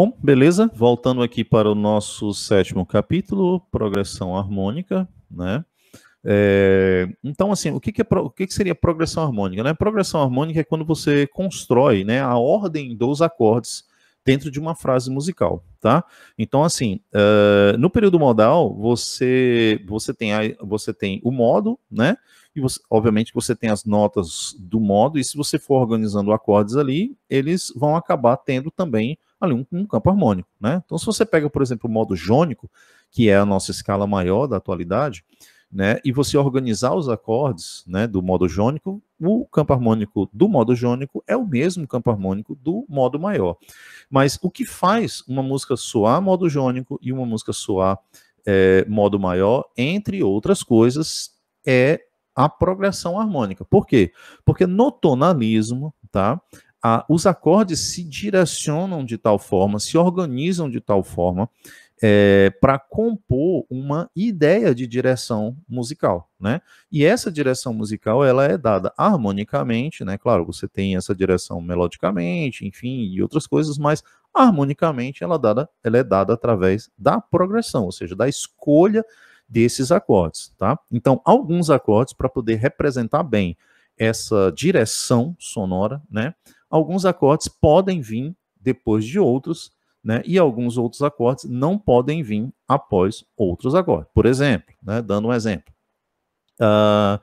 Bom, beleza. Voltando aqui para o nosso sétimo capítulo, progressão harmônica, né? É, então, assim, o que, que, é, o que, que seria progressão harmônica? Né? Progressão harmônica é quando você constrói né, a ordem dos acordes dentro de uma frase musical, tá? Então, assim, uh, no período modal, você, você, tem a, você tem o modo, né? E você, obviamente você tem as notas do modo, e se você for organizando acordes ali, eles vão acabar tendo também ali um, um, campo harmônico, né? Então, se você pega, por exemplo, o modo jônico, que é a nossa escala maior da atualidade, né, e você organizar os acordes né, do modo jônico, o campo harmônico do modo jônico é o mesmo campo harmônico do modo maior. Mas o que faz uma música soar modo jônico e uma música soar é, modo maior, entre outras coisas, é a progressão harmônica. Por quê? Porque no tonalismo, tá? os acordes se direcionam de tal forma, se organizam de tal forma é, para compor uma ideia de direção musical, né? E essa direção musical ela é dada harmonicamente, né? Claro, você tem essa direção melodicamente, enfim, e outras coisas, mas harmonicamente ela, é dada, ela é dada através da progressão, ou seja, da escolha desses acordes, tá? Então, alguns acordes para poder representar bem essa direção sonora, né? alguns acordes podem vir depois de outros, né? E alguns outros acordes não podem vir após outros acordes. Por exemplo, né? dando um exemplo, uh,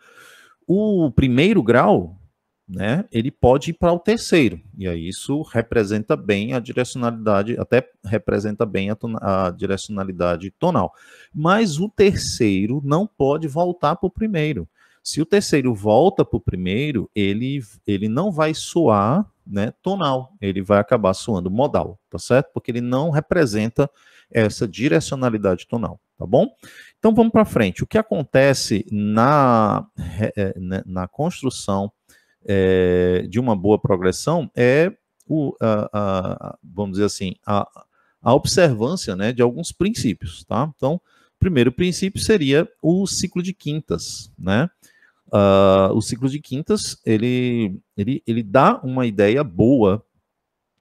o primeiro grau, né? Ele pode ir para o terceiro e aí isso representa bem a direcionalidade, até representa bem a, a direcionalidade tonal. Mas o terceiro não pode voltar para o primeiro. Se o terceiro volta para o primeiro, ele, ele não vai soar né, tonal, ele vai acabar soando modal, tá certo? Porque ele não representa essa direcionalidade tonal, tá bom? Então vamos para frente. O que acontece na, é, né, na construção é, de uma boa progressão é, o, a, a, vamos dizer assim, a, a observância né, de alguns princípios, tá? Então, o primeiro princípio seria o ciclo de quintas, né? uh, o ciclo de quintas ele, ele, ele dá uma ideia boa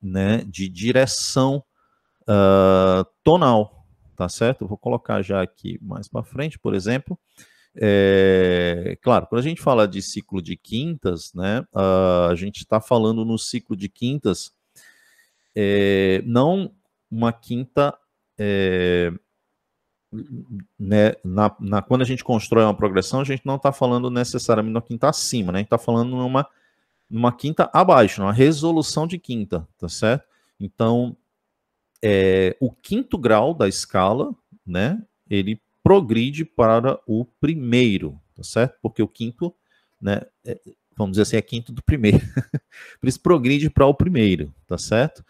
né, de direção uh, tonal, tá certo? vou colocar já aqui mais para frente, por exemplo. É, claro, quando a gente fala de ciclo de quintas, né, uh, a gente está falando no ciclo de quintas, é, não uma quinta é, né, na, na, quando a gente constrói uma progressão, a gente não está falando necessariamente uma quinta acima, né? A gente está falando numa, numa quinta abaixo, numa resolução de quinta, tá certo? Então, é, o quinto grau da escala, né? Ele progride para o primeiro, tá certo? Porque o quinto, né? É, vamos dizer assim, é quinto do primeiro. Por isso progride para o primeiro, tá certo?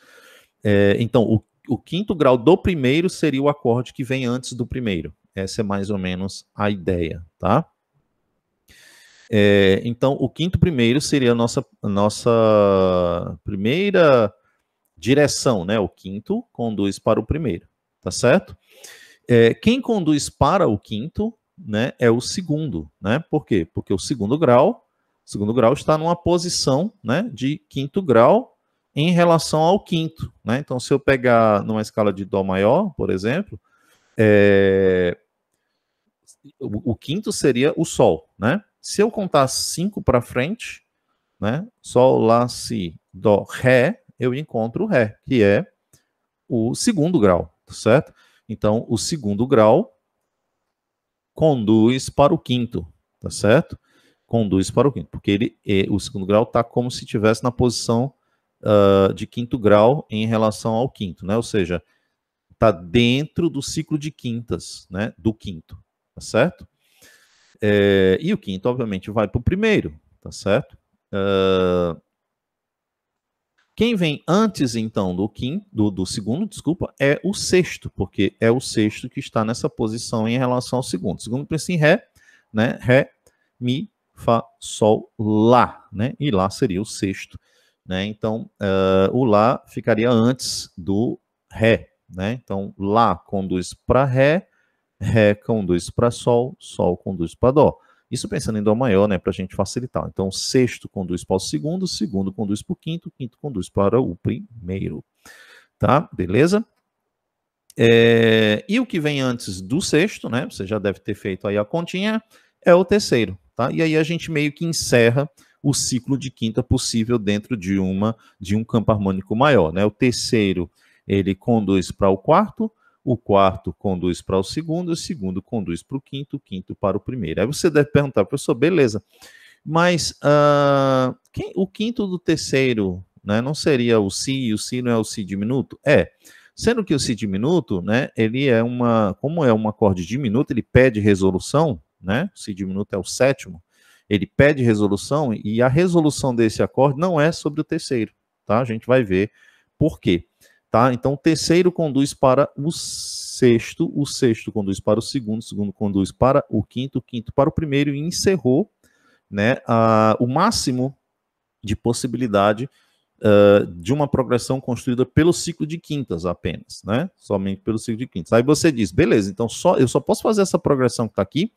É, então, o o quinto grau do primeiro seria o acorde que vem antes do primeiro. Essa é mais ou menos a ideia, tá? É, então, o quinto primeiro seria a nossa, nossa primeira direção, né? O quinto conduz para o primeiro, tá certo? É, quem conduz para o quinto, né, é o segundo, né? Por quê? Porque o segundo grau, segundo grau está numa posição, né, de quinto grau em relação ao quinto. Né? Então, se eu pegar numa escala de Dó maior, por exemplo, é... o, o, quinto seria o Sol. Né? Se eu contar cinco para frente, né? Sol, Lá, Si, Dó, Ré, eu encontro o Ré, que é o segundo grau, certo? Então, o segundo grau conduz para o quinto, tá certo? Conduz para o quinto, porque ele, o segundo grau está como se estivesse na posição uh, de quinto grau em relação ao quinto, né? Ou seja, está dentro do ciclo de quintas, né? Do quinto, tá certo? É, e o quinto, obviamente, vai para o primeiro, tá certo? Uh, quem vem antes, então, do quinto, do, do, segundo, desculpa, é o sexto, porque é o sexto que está nessa posição em relação ao segundo. Segundo pensa em Ré, né? Ré, Mi, Fá, Sol, Lá, né? E Lá seria o sexto né? Então, uh, o Lá ficaria antes do Ré. Né? Então, Lá conduz para Ré, Ré conduz para Sol, Sol conduz para Dó. Isso pensando em Dó maior, né, para a gente facilitar. Então, sexto conduz para o segundo, segundo conduz para o quinto, quinto conduz para o primeiro. Tá? Beleza? É... E o que vem antes do sexto, né? Você já deve ter feito aí a continha, é o terceiro. Tá? E aí a gente meio que encerra o ciclo de quinta possível dentro de uma de um campo harmônico maior, né? O terceiro ele conduz para o quarto, o quarto conduz para o segundo, o segundo conduz para o quinto, o quinto para o primeiro. Aí você deve perguntar, professor, beleza? Mas uh, quem, o quinto do terceiro, né? Não seria o si e o si não é o si diminuto? É. Sendo que o si diminuto, né, ele é uma, como é um acorde diminuto, ele pede resolução, né? O si diminuto é o sétimo. Ele pede resolução e a resolução desse acorde não é sobre o terceiro, tá? A gente vai ver por quê, tá? Então, o terceiro conduz para o sexto, o sexto conduz para o segundo, o segundo conduz para o quinto, o quinto para o primeiro e encerrou, né, a, o máximo de possibilidade Uh, de uma progressão construída pelo ciclo de quintas apenas, né? Somente pelo ciclo de quintas. Aí você diz, beleza, então só eu só posso fazer essa progressão que está aqui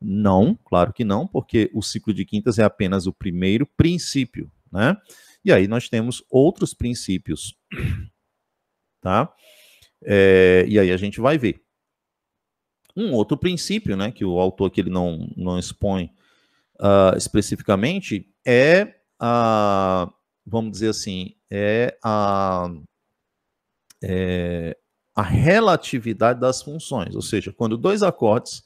não, claro que não, porque o ciclo de quintas é apenas o primeiro princípio, né? E aí nós temos outros princípios, tá? É, e aí a gente vai ver. Um outro princípio, né, que o autor aqui ele não, não expõe uh, especificamente, é a, vamos dizer assim, é a, é a relatividade das funções, ou seja, quando dois acordes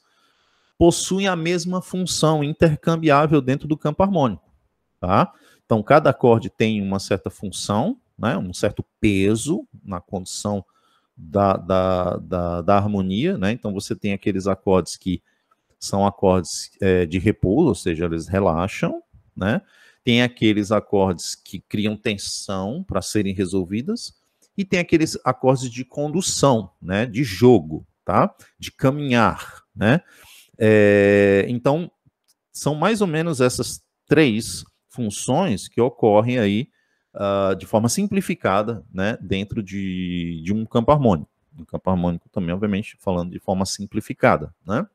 possuem a mesma função intercambiável dentro do campo harmônico, tá? Então, cada acorde tem uma certa função, né, um certo peso na condição da, da, da, da harmonia, né? Então, você tem aqueles acordes que são acordes é, de repouso, ou seja, eles relaxam, né? Tem aqueles acordes que criam tensão para serem resolvidas, e tem aqueles acordes de condução, né? De jogo, tá? De caminhar, né? É, então, são mais ou menos essas três funções que ocorrem aí uh, de forma simplificada né, dentro de, de um campo harmônico. Um campo harmônico também, obviamente, falando de forma simplificada. Né?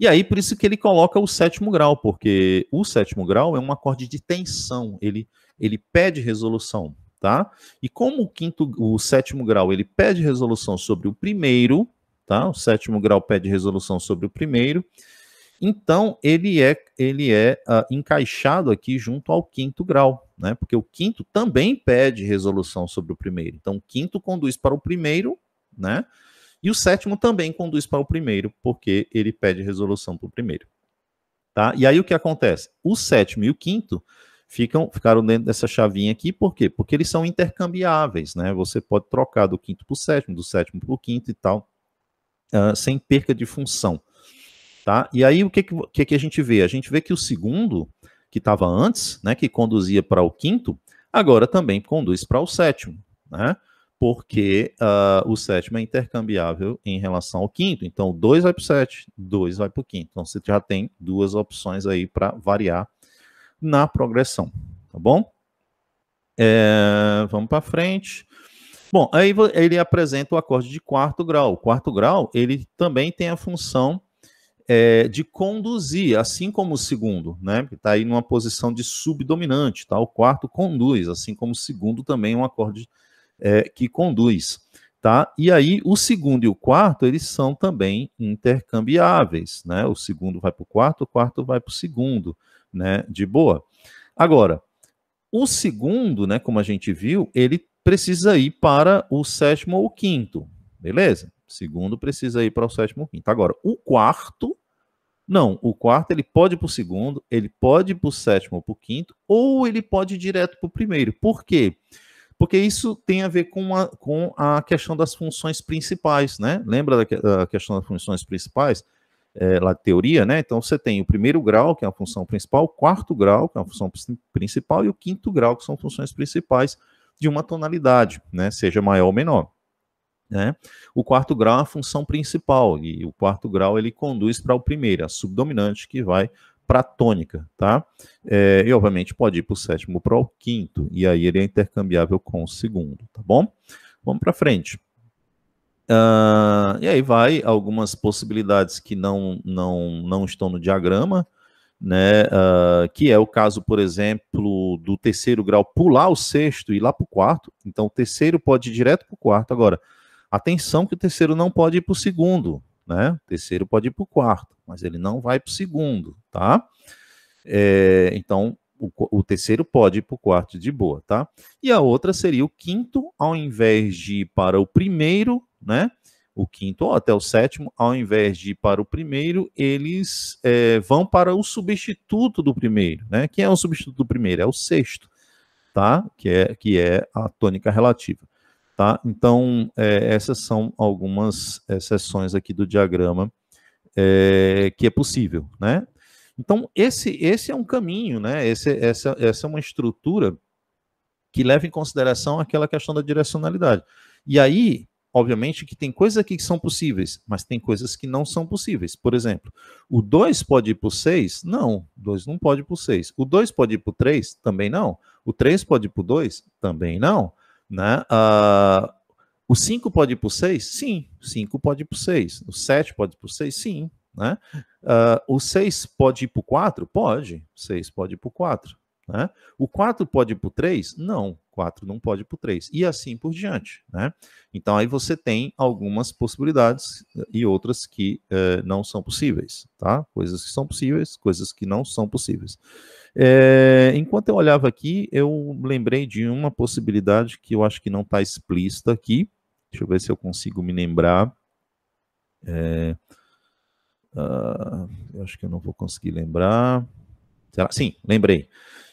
E aí, por isso que ele coloca o sétimo grau, porque o sétimo grau é um acorde de tensão, ele, ele pede resolução, tá? E como o quinto, o sétimo grau, ele pede resolução sobre o primeiro, tá? O sétimo grau pede resolução sobre o primeiro. Então, ele é, ele é uh, encaixado aqui junto ao quinto grau, né? Porque o quinto também pede resolução sobre o primeiro. Então, o quinto conduz para o primeiro, né? E o sétimo também conduz para o primeiro, porque ele pede resolução para o primeiro. Tá? E aí o que acontece? O sétimo e o quinto ficam, ficaram dentro dessa chavinha aqui, por quê? Porque eles são intercambiáveis, né? Você pode trocar do quinto para o sétimo, do sétimo para o quinto e tal uh, sem perca de função. Tá? E aí o que, que, que a gente vê? A gente vê que o segundo, que estava antes, né, que conduzia para o quinto, agora também conduz para o sétimo, né? porque uh, o sétimo é intercambiável em relação ao quinto. Então, 2 vai para o 7, 2 vai para o quinto. Então, você já tem duas opções aí para variar na progressão, tá bom? É, vamos para frente. Bom, aí ele apresenta o acorde de quarto grau. O quarto grau, ele também tem a função é, de conduzir, assim como o segundo, né? Que está aí numa posição de subdominante, tá? O quarto conduz, assim como o segundo também é um acorde é, que conduz, tá? E aí o segundo e o quarto eles são também intercambiáveis, né? O segundo vai para o quarto, o quarto vai para o segundo, né? De boa. Agora, o segundo, né? Como a gente viu, ele precisa ir para o sétimo ou quinto, beleza? Segundo precisa ir para o sétimo ou quinto. Agora, o quarto, não. O quarto ele pode ir para o segundo, ele pode ir para o sétimo ou para o quinto, ou ele pode ir direto para o primeiro. Por quê? Porque isso tem a ver com a, com a questão das funções principais, né? Lembra da, da questão das funções principais? É, lá de teoria, né? Então você tem o primeiro grau, que é a função principal, o quarto grau, que é a função principal, e o quinto grau, que são funções principais de uma tonalidade, né? Seja maior ou menor. Né? O quarto grau é a função principal e o quarto grau ele conduz para o primeiro, a subdominante que vai para a tônica, tá? É, e obviamente pode ir para o sétimo para o quinto e aí ele é intercambiável com o segundo, tá bom? Vamos para frente. Uh, e aí vai algumas possibilidades que não não não estão no diagrama, né, uh, que é o caso, por exemplo, do terceiro grau pular o sexto e ir lá para o quarto. Então, o terceiro pode ir direto para o quarto. Agora, atenção que o terceiro não pode ir para o segundo, né? O terceiro pode ir para o quarto, mas ele não vai para o segundo, tá? É, então, o, o, terceiro pode ir para o quarto de boa, tá? E a outra seria o quinto, ao invés de ir para o primeiro, né? o quinto ou até o sétimo, ao invés de ir para o primeiro, eles é, vão para o substituto do primeiro, né? Quem é o substituto do primeiro? É o sexto, tá? Que é, que é a tônica relativa, tá? Então, é, essas são algumas exceções aqui do diagrama é, que é possível, né? Então, esse, esse é um caminho, né? Esse, essa, essa é uma estrutura que leva em consideração aquela questão da direcionalidade. E aí, Obviamente que tem coisas aqui que são possíveis, mas tem coisas que não são possíveis. Por exemplo, o 2 pode ir para o 6? Não, o 2 não pode ir para o 6. O 2 pode ir para o 3? Também não. O 3 pode ir para o 2? Também não. Né? Uh, o 5 pode ir para o 6? Sim. O 5 pode ir para o 6. O 7 pode ir para o 6? Sim. Né? Uh, o 6 pode ir para o 4? Pode. O 6 pode ir para o 4. Né? O 4 pode ir para o 3? Não. 4 não pode ir para o 3, e assim por diante. Né? Então aí você tem algumas possibilidades e outras que eh, não são possíveis, tá? Coisas que são possíveis, coisas que não são possíveis. É, enquanto eu olhava aqui, eu lembrei de uma possibilidade que eu acho que não está explícita aqui. Deixa eu ver se eu consigo me lembrar. É, uh, eu acho que eu não vou conseguir lembrar. Será? Sim, lembrei.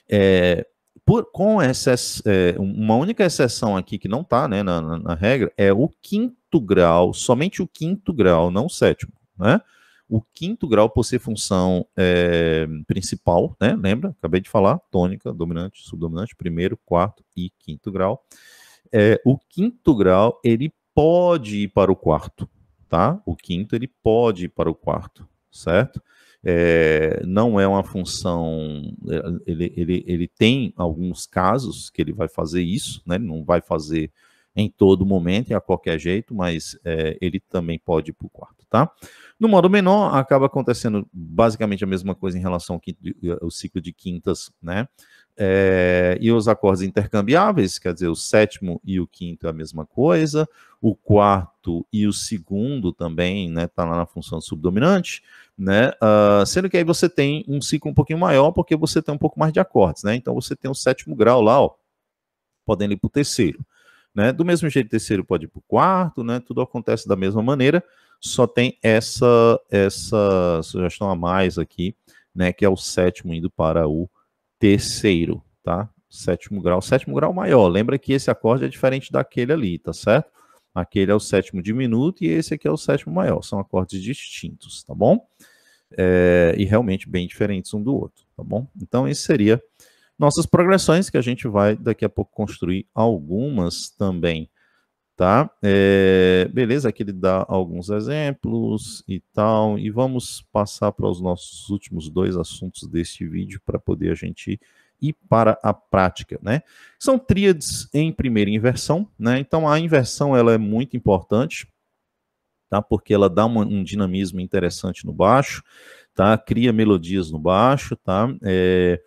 É, por, com essa, é, uma única exceção aqui que não está né, na, na, regra é o quinto grau, somente o quinto grau, não o sétimo. Né? O quinto grau, por ser função é, principal, né? lembra? Acabei de falar, tônica, dominante, subdominante, primeiro, quarto e quinto grau. É, o quinto grau, ele pode ir para o quarto, tá? O quinto, ele pode ir para o quarto, certo? é, não é uma função, eh, ele, ele, ele tem alguns casos que ele vai fazer isso, né, ele não vai fazer em todo momento e a qualquer jeito, mas é, ele também pode ir para o quarto, tá? No modo menor, acaba acontecendo basicamente a mesma coisa em relação ao, quinto, ao ciclo de quintas, né? É, e os acordes intercambiáveis, quer dizer, o sétimo e o quinto é a mesma coisa, o quarto e o segundo também, né? Tá lá na função subdominante né? Uh, sendo que aí você tem um ciclo um pouquinho maior, porque você tem um pouco mais de acordes, né? Então você tem o um sétimo grau lá, ó, podendo ir para o terceiro. Né? Do mesmo jeito, terceiro pode ir para o quarto, né? Tudo acontece da mesma maneira, só tem essa essa sugestão a mais aqui, né? Que é o sétimo indo para o terceiro, tá? Sétimo grau, sétimo grau maior. Lembra que esse acorde é diferente daquele ali, tá certo? Aquele é o sétimo diminuto e esse aqui é o sétimo maior. São acordes distintos, tá bom? é, e realmente bem diferentes um do outro, tá bom? Então, isso seria nossas progressões, que a gente vai daqui a pouco construir algumas também, tá? É, beleza, aqui ele dá alguns exemplos e tal, e vamos passar para os nossos últimos dois assuntos deste vídeo para poder a gente ir para a prática, né? São tríades em primeira inversão, né? Então, a inversão ela é muito importante, tá? Porque ela dá um dinamismo interessante no baixo, tá? Cria melodias no baixo, tá? É,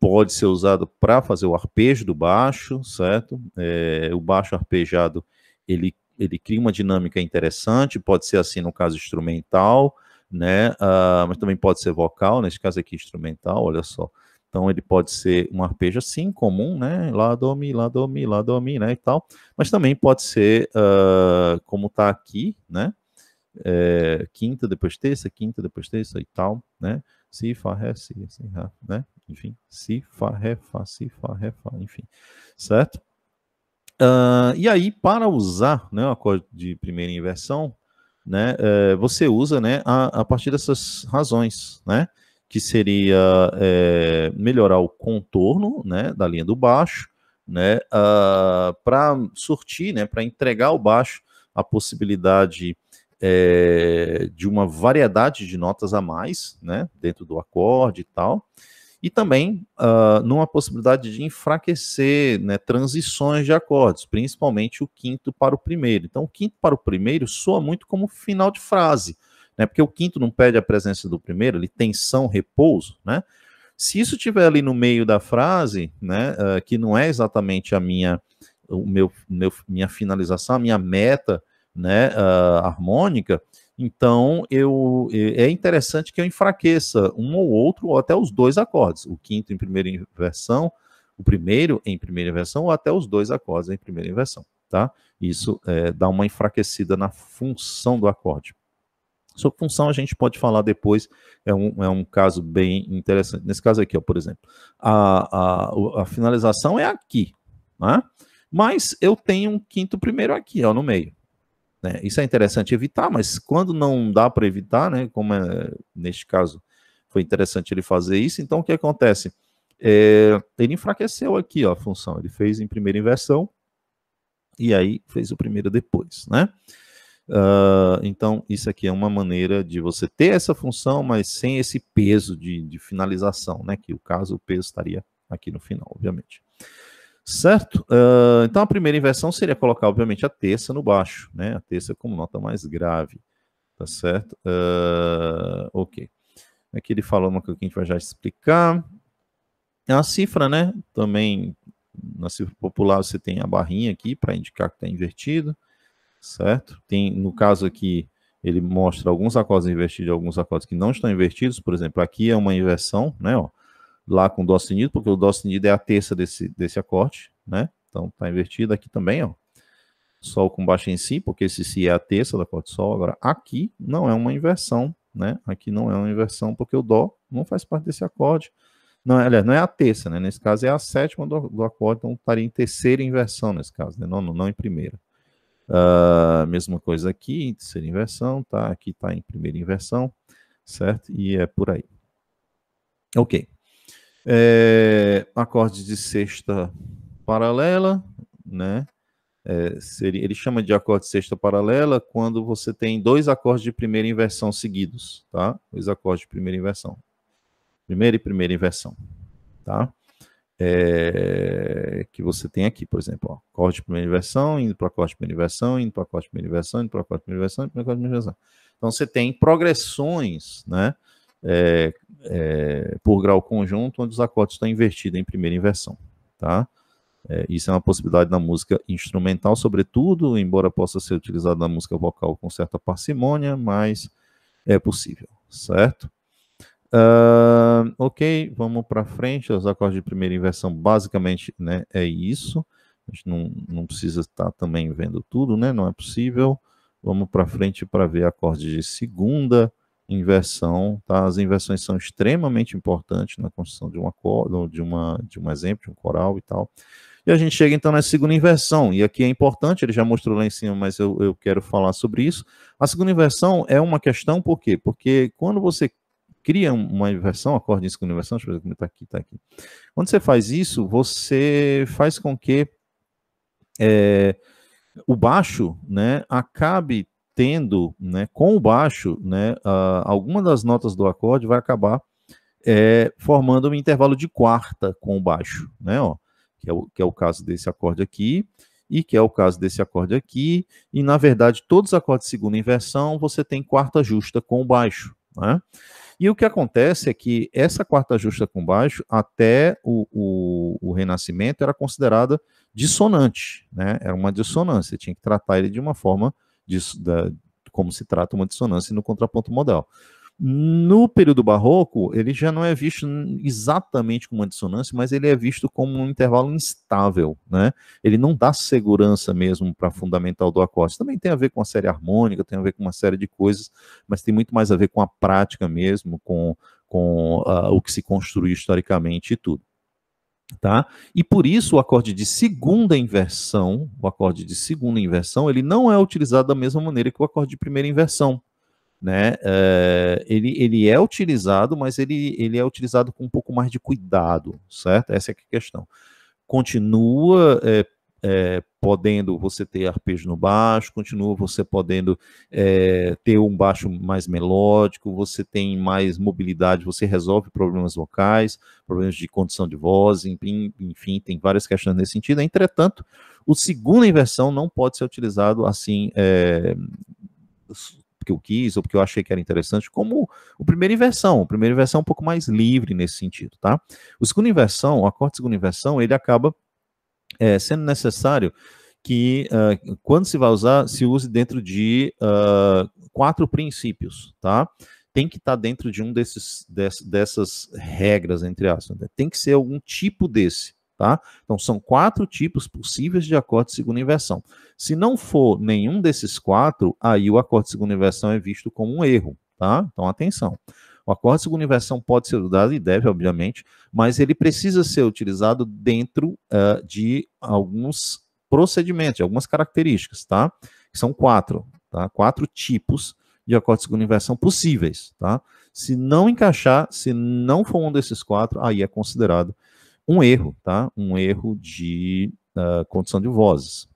pode ser usado para fazer o arpejo do baixo, certo? É, o baixo arpejado ele ele cria uma dinâmica interessante, pode ser assim no caso instrumental, né? Uh, mas também pode ser vocal, nesse caso aqui instrumental, olha só. Então ele pode ser um arpejo assim, comum, né? Lá, do, mi, lá, do, mi, lá, do, mi, né? E tal. Mas também pode ser uh, como está aqui, né? é, quinta, depois terça, quinta, depois terça e tal, né? Si, Fá, Ré, Si, si né? Enfim, Si, Fá, Ré, Fá, Si, Fá, Ré, Fá, enfim, certo? Uh, e aí, para usar né, o acorde de primeira inversão, né, uh, você usa né, a, a, partir dessas razões, né? Que seria é, melhorar o contorno né, da linha do baixo, né? Ah, para surtir, né, para entregar ao baixo a possibilidade é, de uma variedade de notas a mais, né, dentro do acorde e tal, e também uh, numa possibilidade de enfraquecer né, transições de acordes, principalmente o quinto para o primeiro. Então, o quinto para o primeiro soa muito como final de frase, né, porque o quinto não pede a presença do primeiro, ele tensão, repouso, né? Se isso tiver ali no meio da frase, né, uh, que não é exatamente a minha, o meu, meu minha finalização, a minha meta né, uh, harmônica, então eu é interessante que eu enfraqueça um ou outro, ou até os dois acordes, o quinto em primeira inversão, o primeiro em primeira inversão, ou até os dois acordes em primeira inversão, tá? Isso é, dá uma enfraquecida na função do acorde. Sobre função a gente pode falar depois, é um, é um caso bem interessante. Nesse caso aqui, ó, por exemplo, a, a, a finalização é aqui, né? mas eu tenho um quinto primeiro aqui, ó, no meio. Né? Isso é interessante evitar, mas quando não dá para evitar, né, como é, neste caso foi interessante ele fazer isso, então o que acontece? É, ele enfraqueceu aqui ó, a função, ele fez em primeira inversão e aí fez o primeiro depois, né? Uh, então, isso aqui é uma maneira de você ter essa função, mas sem esse peso de, de finalização, né? Que o caso, o peso estaria aqui no final, obviamente. Certo? Uh, então a primeira inversão seria colocar, obviamente, a terça no baixo, né? A terça como nota mais grave, tá certo? Uh, ok. Aqui ele falou uma coisa que a gente vai já explicar. É a cifra, né? Também na cifra popular você tem a barrinha aqui para indicar que está invertido, certo? Tem, no caso aqui, ele mostra alguns acordes invertidos e alguns acordes que não estão invertidos. Por exemplo, aqui é uma inversão, né? Ó, lá com dó sustenido, porque o dó sustenido é a terça desse, desse acorde, né? Então tá invertido aqui também, ó. Sol com baixo em si, porque esse si é a terça do acorde sol. Agora aqui não é uma inversão, né? Aqui não é uma inversão, porque o dó não faz parte desse acorde. Não, é, aliás, não é a terça, né? Nesse caso é a sétima do, do acorde, então estaria em terceira inversão nesse caso, né? Não, não, não em primeira. Uh, mesma coisa aqui, em terceira inversão, tá? Aqui tá em primeira inversão, certo? E é por aí. Ok. É, acorde de sexta paralela, né? É, seria, ele chama de acorde de sexta paralela quando você tem dois acordes de primeira inversão seguidos, tá? Dois acordes de primeira inversão. Primeira e primeira inversão, tá? É, que você tem aqui, por exemplo, ó, acorde de primeira inversão, indo para acorde de primeira inversão, indo para acorde de primeira inversão, indo para acorde de primeira inversão, indo para acorde de primeira inversão. Então você tem progressões, né? é, é, por grau conjunto, onde os acordes estão invertidos em primeira inversão. Tá? É, isso é uma possibilidade na música instrumental, sobretudo, embora possa ser utilizado na música vocal com certa parcimônia, mas é possível, certo? Uh, ok, vamos para frente. Os acordes de primeira inversão, basicamente, né, é isso. A gente não, não precisa estar tá também vendo tudo, né? Não é possível. Vamos para frente para ver acordes de segunda inversão, tá? As inversões são extremamente importantes na construção de uma de uma de um exemplo, de um coral e tal. E a gente chega então na segunda inversão, e aqui é importante, ele já mostrou lá em cima, mas eu, eu quero falar sobre isso. A segunda inversão é uma questão, por quê? Porque quando você cria uma inversão, acorde em segunda inversão, deixa eu ver como está aqui, está aqui. Quando você faz isso, você faz com que é, o baixo né, acabe tendo, né, com o baixo, né, uh, alguma das notas do acorde vai acabar é, formando um intervalo de quarta com o baixo, né, ó, que é, o, que é o caso desse acorde aqui, e que é o caso desse acorde aqui, e na verdade todos os acordes de segunda inversão você tem quarta justa com o baixo, né? E o que acontece é que essa quarta justa com baixo, até o, o, o, Renascimento, era considerada dissonante, né? Era uma dissonância, tinha que tratar ele de uma forma disso, da, como se trata uma dissonância no contraponto modal. No período barroco, ele já não é visto exatamente como uma dissonância, mas ele é visto como um intervalo instável, né? Ele não dá segurança mesmo para a fundamental do acorde. Também tem a ver com a série harmônica, tem a ver com uma série de coisas, mas tem muito mais a ver com a prática mesmo, com, com uh, o que se construiu historicamente e tudo tá? E por isso o acorde de segunda inversão, o acorde de segunda inversão, ele não é utilizado da mesma maneira que o acorde de primeira inversão, né? É, ele, ele é utilizado, mas ele, ele é utilizado com um pouco mais de cuidado, certo? Essa é, é a questão. Continua é, é, podendo você ter arpejo no baixo, continua você podendo é, ter um baixo mais melódico, você tem mais mobilidade, você resolve problemas vocais, problemas de condição de voz, enfim, tem várias questões nesse sentido. Entretanto, o segunda inversão não pode ser utilizado assim é, porque eu quis ou porque eu achei que era interessante, como o primeiro inversão. O primeiro inversão é um pouco mais livre nesse sentido, tá? O segundo inversão, o acorde de segunda inversão, ele acaba é, sendo necessário que, uh, quando se vai usar, se use dentro de uh, quatro princípios, tá? Tem que estar tá dentro de um desses, dessas, dessas regras, entre aspas. Né? Tem que ser algum tipo desse, tá? Então, são quatro tipos possíveis de acorde de segunda inversão. Se não for nenhum desses quatro, aí o acorde de segunda inversão é visto como um erro, tá? Então, atenção. O acordo de segunda inversão pode ser usado e deve, obviamente, mas ele precisa ser utilizado dentro uh, de alguns procedimentos, de algumas características, tá? São quatro, tá? Quatro tipos de acordo de segunda inversão possíveis, tá? Se não encaixar, se não for um desses quatro, aí é considerado um erro, tá? Um erro de uh, condição de vozes,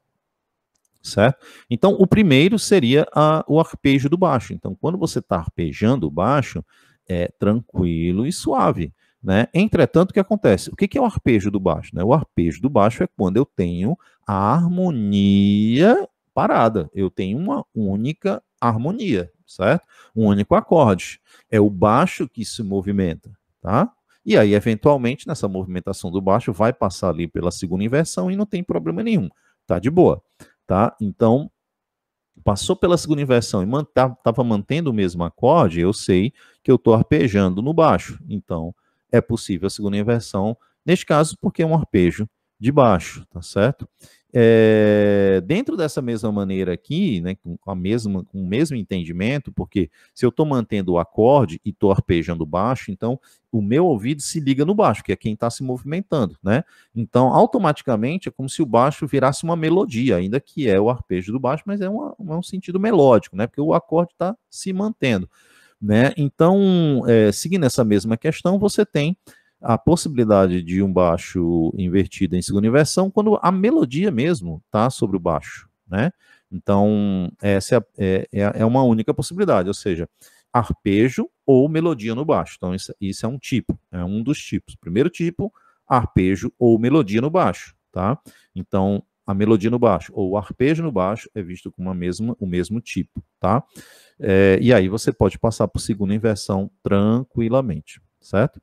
certo? Então, o primeiro seria a, o arpejo do baixo. Então, quando você está arpejando o baixo, é, tranquilo e suave. Né? Entretanto, o que acontece? O que, que é o arpejo do baixo? Né? O arpejo do baixo é quando eu tenho a harmonia parada, eu tenho uma única harmonia, certo? Um único acorde. É o baixo que se movimenta, tá? E aí, eventualmente, nessa movimentação do baixo, vai passar ali pela segunda inversão e não tem problema nenhum. Tá de boa, tá? Então, passou pela segunda inversão e estava tá, mantendo o mesmo acorde, eu sei que eu estou arpejando no baixo. Então, é possível a segunda inversão, neste caso, porque é um arpejo de baixo, tá certo? É, dentro dessa mesma maneira aqui, né, com, a mesma, com o mesmo entendimento, porque se eu estou mantendo o acorde e estou arpejando baixo, então o meu ouvido se liga no baixo, que é quem está se movimentando, né? Então, automaticamente, é como se o baixo virasse uma melodia, ainda que é o arpejo do baixo, mas é, uma, é um sentido melódico, né? Porque o acorde está se mantendo, né? Então, é, seguindo essa mesma questão, você tem a possibilidade de um baixo invertido em segunda inversão quando a melodia mesmo está sobre o baixo, né? Então, essa é, é, é, é, uma única possibilidade, ou seja, arpejo ou melodia no baixo. Então, isso, isso é um tipo, é um dos tipos. Primeiro tipo, arpejo ou melodia no baixo, tá? Então, a melodia no baixo ou o arpejo no baixo é visto como a mesma, o mesmo tipo, tá? É, e aí você pode passar para segunda inversão tranquilamente, certo?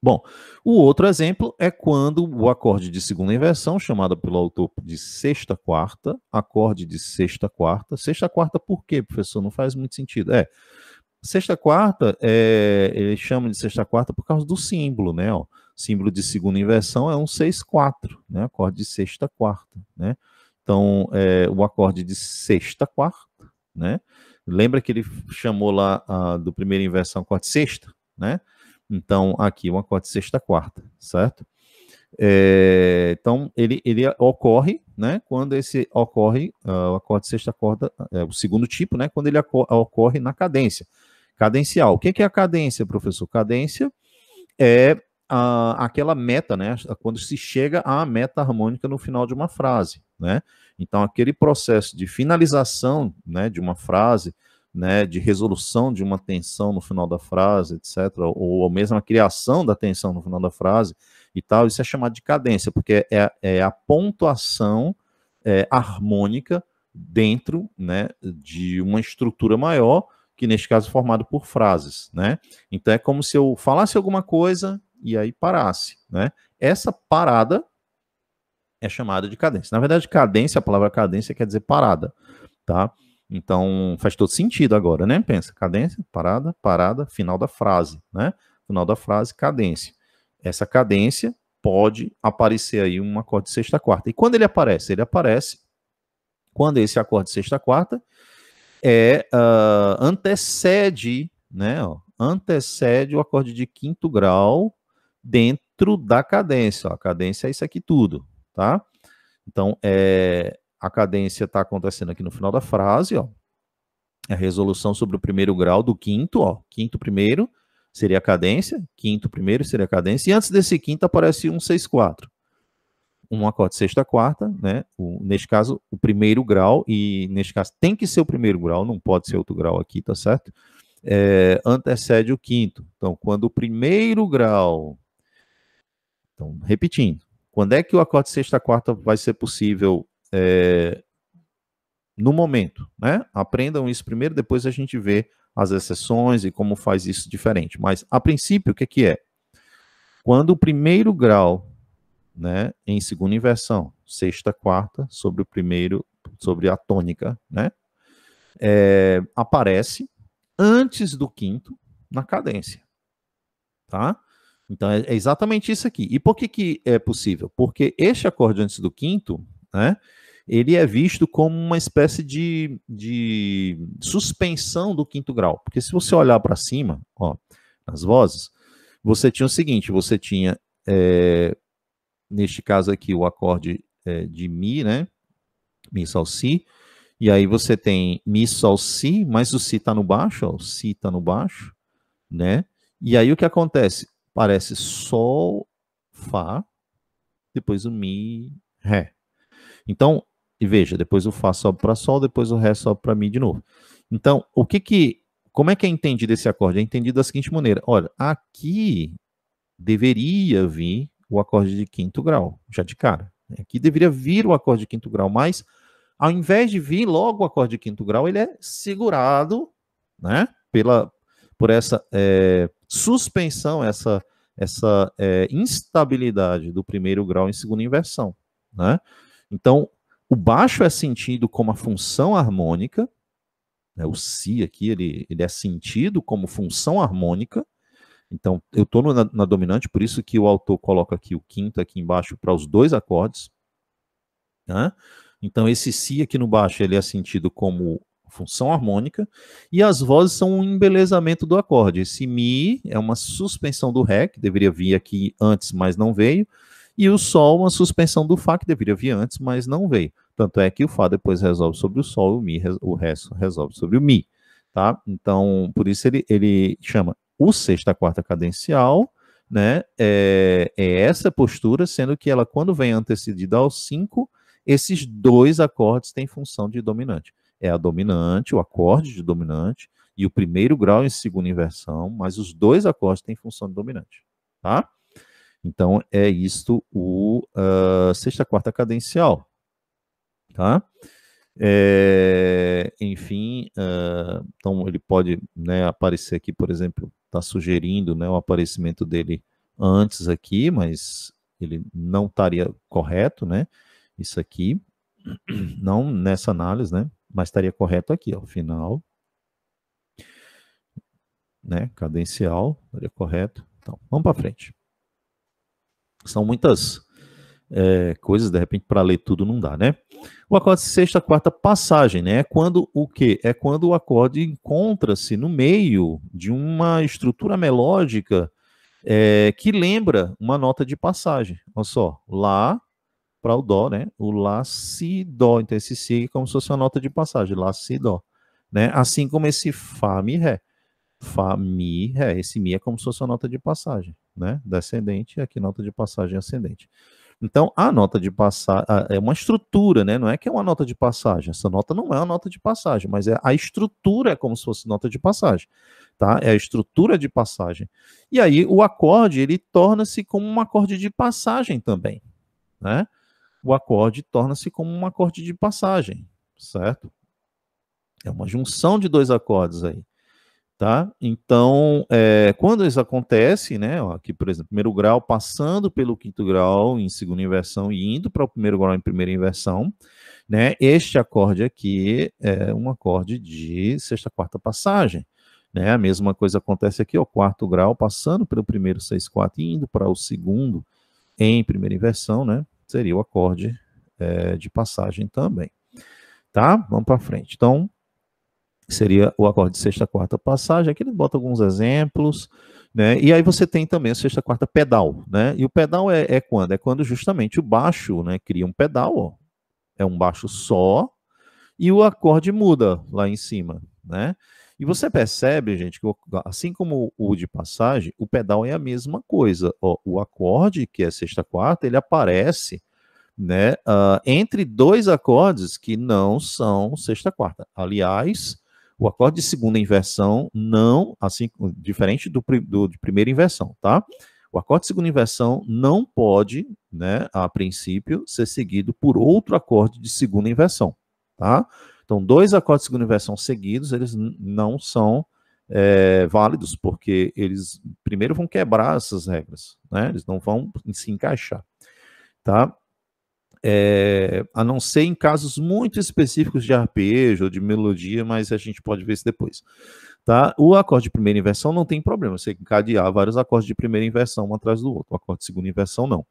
Bom, o outro exemplo é quando o acorde de segunda inversão, chamado pelo autor de sexta quarta, acorde de sexta quarta. Sexta quarta por quê, professor? Não faz muito sentido. É, sexta quarta, é, ele chama de sexta quarta por causa do símbolo, né? Ó, símbolo de segunda inversão é um 6-4, né? Acorde de sexta quarta, né? Então, é, o acorde de sexta quarta, né? Lembra que ele chamou lá a, do primeiro inversão acorde sexta, né? Então, aqui o acorde sexta-quarta, certo? É, então, ele, ele ocorre, né? Quando esse ocorre, uh, ah, o acorde sexta-quarta, é o segundo tipo, né? Quando ele ocorre na cadência. Cadencial. O que, que é a cadência, professor? Cadência é a, aquela meta, né? Quando se chega à meta harmônica no final de uma frase, né? Então, aquele processo de finalização, né? De uma frase, né, de resolução de uma tensão no final da frase, etc., ou, ou mesmo a criação da tensão no final da frase e tal, isso é chamado de cadência, porque é, é, é a pontuação é, harmônica dentro né, de uma estrutura maior, que neste caso é formado por frases. Né? Então é como se eu falasse alguma coisa e aí parasse. Né? Essa parada é chamada de cadência. Na verdade, cadência, a palavra cadência quer dizer parada. Tá? Então, faz todo sentido agora, né? Pensa, cadência, parada, parada, final da frase, né? Final da frase, cadência. Essa cadência pode aparecer aí um acorde sexta quarta. E quando ele aparece? Ele aparece quando esse acorde sexta quarta é uh, antecede, né? Ó, antecede o acorde de quinto grau dentro da cadência. Ó, a cadência é isso aqui tudo, tá? Então, é, a cadência está acontecendo aqui no final da frase, ó. É a resolução sobre o primeiro grau do quinto, ó. Quinto primeiro seria a cadência, quinto primeiro seria a cadência, e antes desse quinto aparece um seis quatro, Um acorde sexta quarta, né? O, neste caso, o primeiro grau, e neste caso tem que ser o primeiro grau, não pode ser outro grau aqui, tá certo? É, antecede o quinto. Então, quando o primeiro grau. Então, repetindo. Quando é que o acorde sexta quarta vai ser possível é, no momento, né? Aprendam isso primeiro, depois a gente vê as exceções e como faz isso diferente. Mas, a princípio, o que, é que é? Quando o primeiro grau, né, em segunda inversão, sexta, quarta, sobre o primeiro, sobre a tônica, né, é, aparece antes do quinto na cadência, tá? Então, é, é exatamente isso aqui. E por que, que é possível? Porque este acorde antes do quinto, né? Ele é visto como uma espécie de, de suspensão do quinto grau. Porque se você olhar para cima, ó, nas vozes, você tinha o seguinte: você tinha, é, neste caso aqui, o acorde é, de Mi, né? Mi, Sol, Si. E aí você tem Mi, Sol, Si, mas o Si está no baixo, ó, o Si está no baixo, né? E aí o que acontece? Parece Sol, Fá, depois o Mi, Ré. Então, e veja, depois o Fá sobe para Sol, depois o Ré sobe para Mi de novo. Então, o que que, como é que é entendido esse acorde? É entendido da seguinte maneira, olha, aqui deveria vir o acorde de quinto grau, já de cara. Aqui deveria vir o acorde de quinto grau, mas ao invés de vir logo o acorde de quinto grau, ele é segurado, né, pela, por essa é, suspensão, essa, essa é, instabilidade do primeiro grau em segunda inversão, né? Então, o baixo é sentido como a função harmônica, né, o si aqui ele, ele é sentido como função harmônica. Então, eu estou na, na, dominante, por isso que o autor coloca aqui o quinto aqui embaixo para os dois acordes. Né? Então, esse si aqui no baixo ele é sentido como função harmônica, e as vozes são um embelezamento do acorde. Esse mi é uma suspensão do ré, que deveria vir aqui antes, mas não veio e o Sol uma suspensão do Fá, que deveria vir antes, mas não veio. Tanto é que o Fá depois resolve sobre o Sol e o Mi, o resto resolve sobre o Mi. Tá? Então, por isso ele, ele chama o sexta quarta cadencial, né? É, é essa postura, sendo que ela, quando vem antecedida ao 5, esses dois acordes têm função de dominante. É a dominante, o acorde de dominante, e o primeiro grau em segunda inversão, mas os dois acordes têm função de dominante, tá? Então, é isto o uh, sexta, quarta cadencial. Tá? É, enfim, uh, então ele pode né, aparecer aqui, por exemplo, está sugerindo né, o aparecimento dele antes aqui, mas ele não estaria correto, né? Isso aqui, não nessa análise, né? Mas estaria correto aqui, ao final, né? Cadencial, estaria correto. Então, vamos para frente. São muitas é, coisas, de repente, para ler tudo não dá, né? O acorde sexta, quarta passagem, né? É quando o quê? É quando o acorde encontra-se no meio de uma estrutura melódica é, que lembra uma nota de passagem. Olha só, Lá para o Dó, né? O Lá, Si, Dó. Então, esse Si é como se fosse uma nota de passagem, Lá, Si, Dó. Né? Assim como esse Fá, Mi, Ré. Fá, Mi, Ré. Esse Mi é como se fosse uma nota de passagem né, descendente, e aqui nota de passagem ascendente. Então, a nota de passagem é uma estrutura, né? Não é que é uma nota de passagem. Essa nota não é uma nota de passagem, mas é a estrutura é como se fosse nota de passagem, tá? É a estrutura de passagem. E aí o acorde ele torna-se como um acorde de passagem também, né? O acorde torna-se como um acorde de passagem, certo? É uma junção de dois acordes aí. Tá? Então, é, quando isso acontece, né, ó, aqui, por exemplo, primeiro grau passando pelo quinto grau em segunda inversão e indo para o primeiro grau em primeira inversão, né, este acorde aqui é um acorde de sexta, quarta passagem. Né? A mesma coisa acontece aqui, ó, quarto grau passando pelo primeiro 6, quatro e indo para o segundo em primeira inversão, né, seria o acorde é, de passagem também. Tá? Vamos para frente. Então, que seria o acorde de sexta, quarta passagem. Aqui ele bota alguns exemplos, né? E aí você tem também a sexta, quarta pedal, né? E o pedal é, é quando? É quando justamente o baixo, né? Cria um pedal, ó. É um baixo só e o acorde muda lá em cima, né? E você percebe, gente, que assim como o de passagem, o pedal é a mesma coisa. Ó, o acorde, que é sexta, quarta, ele aparece né, uh, entre dois acordes que não são sexta, quarta. Aliás, o acorde de segunda inversão não, assim, diferente do, do de primeira inversão, tá? O acorde de segunda inversão não pode, né, a princípio, ser seguido por outro acorde de segunda inversão, tá? Então, dois acordes de segunda inversão seguidos, eles não são é, válidos, porque eles primeiro vão quebrar essas regras, né? Eles não vão se encaixar, tá? é, a não ser em casos muito específicos de arpejo ou de melodia, mas a gente pode ver isso depois. Tá? O acorde de primeira inversão não tem problema, você encadear vários acordes de primeira inversão um atrás do outro, o acorde de segunda inversão não.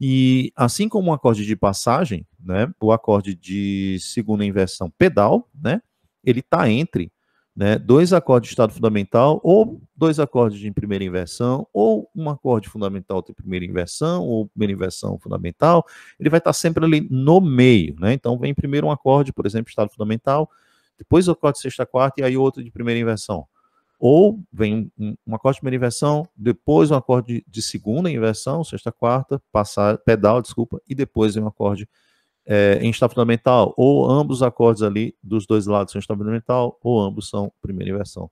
E assim como o acorde de passagem, né, o acorde de segunda inversão pedal, né, ele está entre né, dois acordes de estado fundamental, ou dois acordes de primeira inversão, ou um acorde fundamental de primeira inversão, ou primeira inversão fundamental, ele vai estar sempre ali no meio, né? Então vem primeiro um acorde, por exemplo, estado fundamental, depois o acorde de sexta quarta e aí outro de primeira inversão. Ou vem um, acorde de primeira inversão, depois um acorde de, segunda inversão, sexta quarta, passar pedal, desculpa, e depois vem um acorde é, em estado fundamental, ou ambos os acordes ali dos dois lados são em estado fundamental, ou ambos são primeira inversão.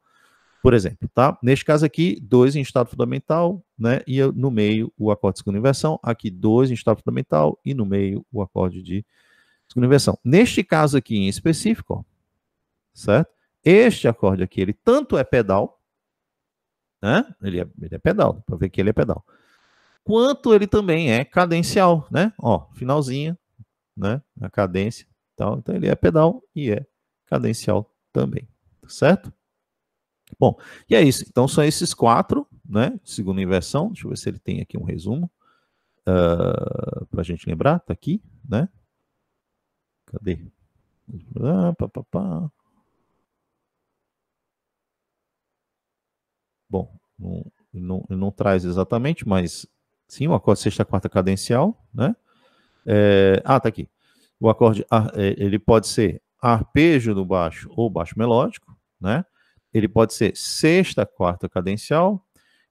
Por exemplo, tá? Neste caso aqui, dois em estado fundamental, né? E no meio o acorde de segunda inversão. Aqui, dois em estado fundamental e no meio o acorde de segunda inversão. Neste caso aqui em específico, ó, certo? Este acorde aqui, ele tanto é pedal, né? Ele é, ele é pedal, para ver que ele é pedal. Quanto ele também é cadencial, né? Ó, finalzinho, né? A cadência tal. Então ele é pedal e é cadencial também, tá certo? Bom, e é isso. Então são esses quatro, né? Segunda inversão. Deixa eu ver se ele tem aqui um resumo uh, ah, para a gente lembrar. Tá aqui, né? Cadê? Ah, pá, pá, pá. Bom, não, não, não traz exatamente, mas sim, o acorde sexta quarta cadencial, né? É, ah, tá aqui. O acorde é, ele pode ser arpejo do baixo ou baixo melódico, né? Ele pode ser sexta, quarta cadencial,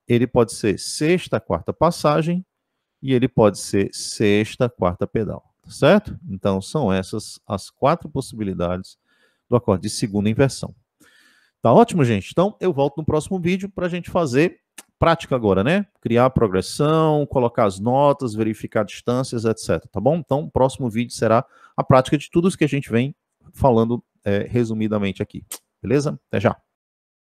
ele pode ser sexta, quarta passagem e ele pode ser sexta, quarta pedal, tá certo? Então são essas as quatro possibilidades do acorde de segunda inversão. Tá ótimo, gente? Então eu volto no próximo vídeo para a gente fazer prática agora, né? Criar progressão, colocar as notas, verificar distâncias, etc. Tá bom? Então, o próximo vídeo será a prática de tudo isso que a gente vem falando é, resumidamente aqui. Beleza? Até já.